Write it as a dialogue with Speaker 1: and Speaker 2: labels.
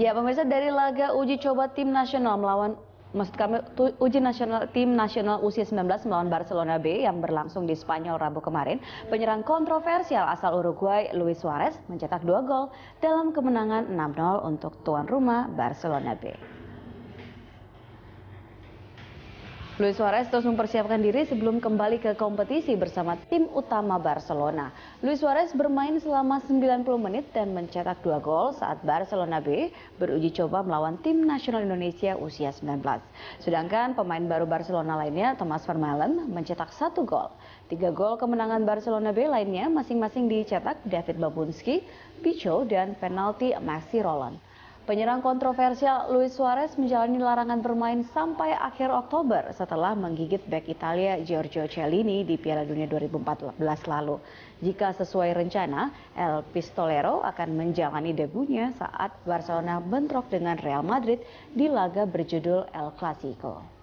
Speaker 1: Ya, pemirsa dari laga uji coba tim nasional melawan maksud kami uji nasional tim nasional usia 19 melawan Barcelona B yang berlangsung di Spanyol Rabu kemarin, penyerang kontroversial asal Uruguay Luis Suarez mencetak dua gol dalam kemenangan 6-0 untuk tuan rumah Barcelona B. Luis Suarez terus mempersiapkan diri sebelum kembali ke kompetisi bersama tim utama Barcelona. Luis Suarez bermain selama 90 menit dan mencetak dua gol saat Barcelona B beruji coba melawan tim nasional Indonesia usia 19. Sedangkan pemain baru Barcelona lainnya, Thomas Vermaelen, mencetak satu gol. Tiga gol kemenangan Barcelona B lainnya masing-masing dicetak David Babunski, Picho, dan penalti Maxi Roland. Penyerang kontroversial Luis Suarez menjalani larangan bermain sampai akhir Oktober setelah menggigit bek Italia Giorgio Cellini di Piala Dunia 2014 lalu. Jika sesuai rencana, El Pistolero akan menjalani debutnya saat Barcelona bentrok dengan Real Madrid di laga berjudul El Clasico.